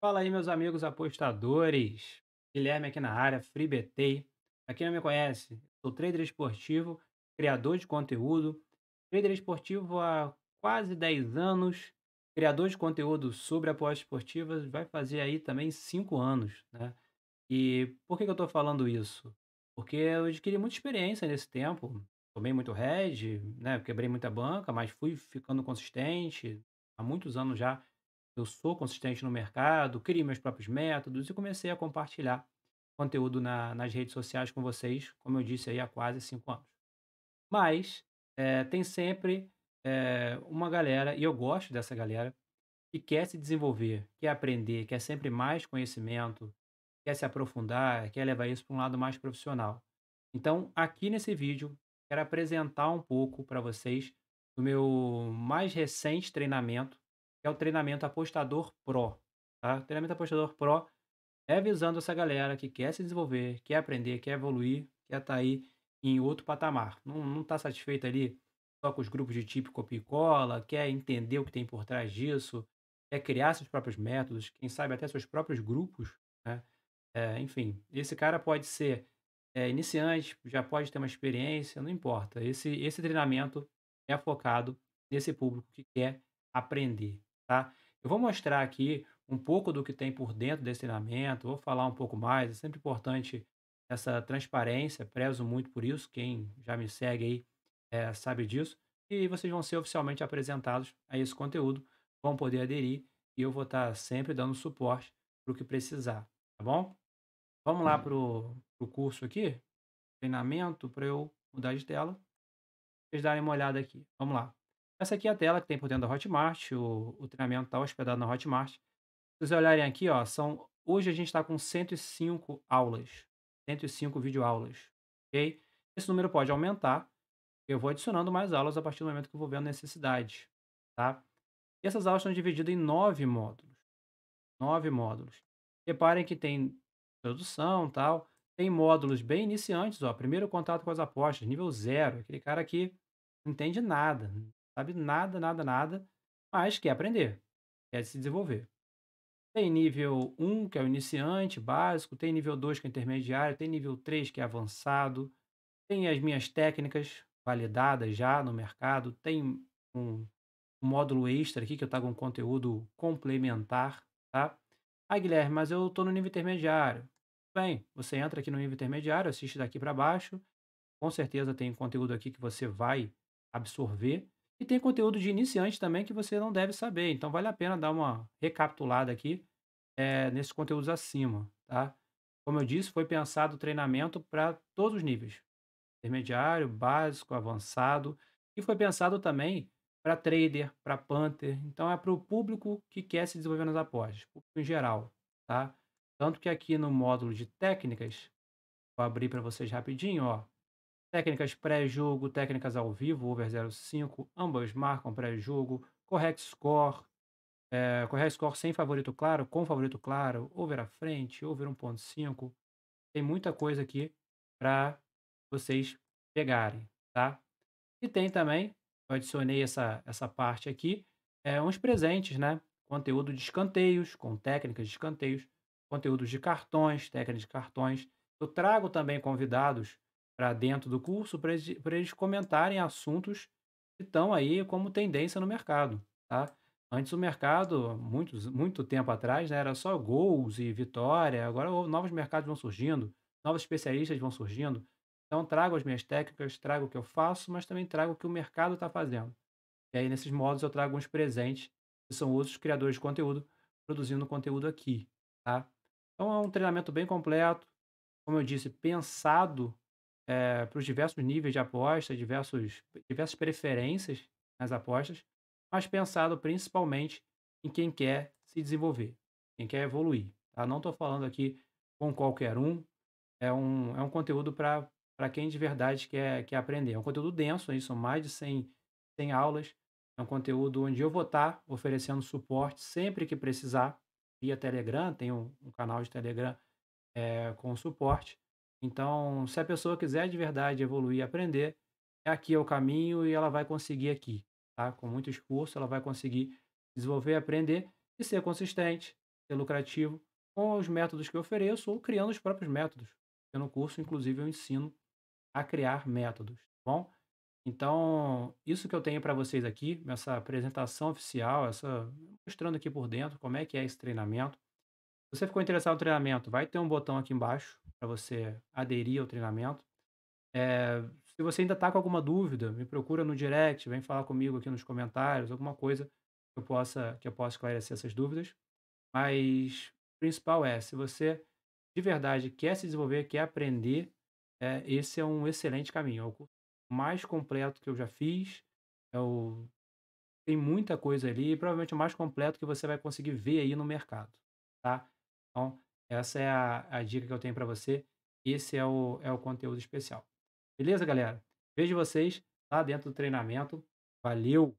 Fala aí, meus amigos apostadores. Guilherme aqui na área, FreeBT. Pra quem não me conhece, sou trader esportivo, criador de conteúdo, trader esportivo há quase 10 anos, criador de conteúdo sobre apostas esportivas, vai fazer aí também 5 anos, né? E por que, que eu tô falando isso? Porque eu adquiri muita experiência nesse tempo, tomei muito red, né? Quebrei muita banca, mas fui ficando consistente há muitos anos já eu sou consistente no mercado, criei meus próprios métodos e comecei a compartilhar conteúdo na, nas redes sociais com vocês, como eu disse aí há quase cinco anos. Mas é, tem sempre é, uma galera, e eu gosto dessa galera, que quer se desenvolver, quer aprender, quer sempre mais conhecimento, quer se aprofundar, quer levar isso para um lado mais profissional. Então, aqui nesse vídeo, quero apresentar um pouco para vocês do meu mais recente treinamento que é o treinamento Apostador Pro. Tá? O treinamento Apostador Pro é visando essa galera que quer se desenvolver, quer aprender, quer evoluir, quer estar tá aí em outro patamar. Não está satisfeito ali só com os grupos de tipo copia e cola, quer entender o que tem por trás disso, quer criar seus próprios métodos, quem sabe até seus próprios grupos. Né? É, enfim, esse cara pode ser é, iniciante, já pode ter uma experiência, não importa. Esse, esse treinamento é focado nesse público que quer aprender tá? Eu vou mostrar aqui um pouco do que tem por dentro desse treinamento, vou falar um pouco mais, é sempre importante essa transparência, prezo muito por isso, quem já me segue aí é, sabe disso, e vocês vão ser oficialmente apresentados a esse conteúdo, vão poder aderir e eu vou estar tá sempre dando suporte para o que precisar, tá bom? Vamos lá uhum. para o curso aqui, treinamento, para eu mudar de tela, vocês darem uma olhada aqui, vamos lá. Essa aqui é a tela que tem por dentro da Hotmart, o, o treinamento está hospedado na Hotmart. Se vocês olharem aqui, ó, são, hoje a gente está com 105 aulas, 105 videoaulas, ok? Esse número pode aumentar, eu vou adicionando mais aulas a partir do momento que eu vou vendo necessidade, tá? E essas aulas estão divididas em nove módulos, nove módulos. Reparem que tem introdução tal, tem módulos bem iniciantes, ó, primeiro contato com as apostas, nível zero, aquele cara que não entende nada, sabe nada, nada, nada, mas quer aprender, quer se desenvolver. Tem nível 1, que é o iniciante básico, tem nível 2, que é intermediário, tem nível 3, que é avançado, tem as minhas técnicas validadas já no mercado, tem um módulo extra aqui que eu trago um conteúdo complementar, tá? Ah, Guilherme, mas eu estou no nível intermediário. Bem, você entra aqui no nível intermediário, assiste daqui para baixo, com certeza tem conteúdo aqui que você vai absorver e tem conteúdo de iniciante também que você não deve saber. Então vale a pena dar uma recapitulada aqui é, nesses conteúdos acima, tá? Como eu disse, foi pensado o treinamento para todos os níveis: intermediário, básico, avançado. E foi pensado também para trader, para punter. Então é para o público que quer se desenvolver nas apostas, público em geral, tá? Tanto que aqui no módulo de técnicas, vou abrir para vocês rapidinho, ó. Técnicas pré-jogo, técnicas ao vivo, over 05, ambas marcam pré-jogo, correct score, é, correct score sem favorito claro, com favorito claro, over à frente, over 1.5. Tem muita coisa aqui para vocês pegarem, tá? E tem também, eu adicionei essa, essa parte aqui, é, uns presentes, né? Conteúdo de escanteios, com técnicas de escanteios, conteúdos de cartões, técnicas de cartões. Eu trago também convidados para dentro do curso para eles, eles comentarem assuntos que estão aí como tendência no mercado, tá? Antes o mercado, muito muito tempo atrás, né, era só gols e vitória. Agora novos mercados vão surgindo, novos especialistas vão surgindo. Então trago as minhas técnicas, trago o que eu faço, mas também trago o que o mercado está fazendo. E aí nesses modos eu trago uns presentes, que são outros criadores de conteúdo produzindo conteúdo aqui, tá? Então é um treinamento bem completo, como eu disse, pensado é, para os diversos níveis de aposta, diversos, diversas preferências nas apostas, mas pensado principalmente em quem quer se desenvolver, quem quer evoluir. Tá? Não estou falando aqui com qualquer um, é um, é um conteúdo para quem de verdade quer, quer aprender. É um conteúdo denso, são mais de 100, 100 aulas, é um conteúdo onde eu vou estar tá oferecendo suporte sempre que precisar, via Telegram, tem um, um canal de Telegram é, com suporte, então, se a pessoa quiser de verdade evoluir e aprender, aqui é o caminho e ela vai conseguir aqui, tá? Com muito esforço, ela vai conseguir desenvolver, aprender e ser consistente, ser lucrativo com os métodos que eu ofereço ou criando os próprios métodos. Porque no curso, inclusive, eu ensino a criar métodos, tá bom? Então, isso que eu tenho para vocês aqui, essa apresentação oficial, essa mostrando aqui por dentro como é que é esse treinamento. Se você ficou interessado no treinamento, vai ter um botão aqui embaixo para você aderir ao treinamento. É, se você ainda está com alguma dúvida, me procura no direct, vem falar comigo aqui nos comentários, alguma coisa que eu possa, que eu possa esclarecer essas dúvidas. Mas o principal é, se você de verdade quer se desenvolver, quer aprender, é, esse é um excelente caminho. É o mais completo que eu já fiz. É o... Tem muita coisa ali e provavelmente o mais completo que você vai conseguir ver aí no mercado, tá? Então, essa é a, a dica que eu tenho para você. Esse é o, é o conteúdo especial. Beleza, galera? Vejo vocês lá dentro do treinamento. Valeu!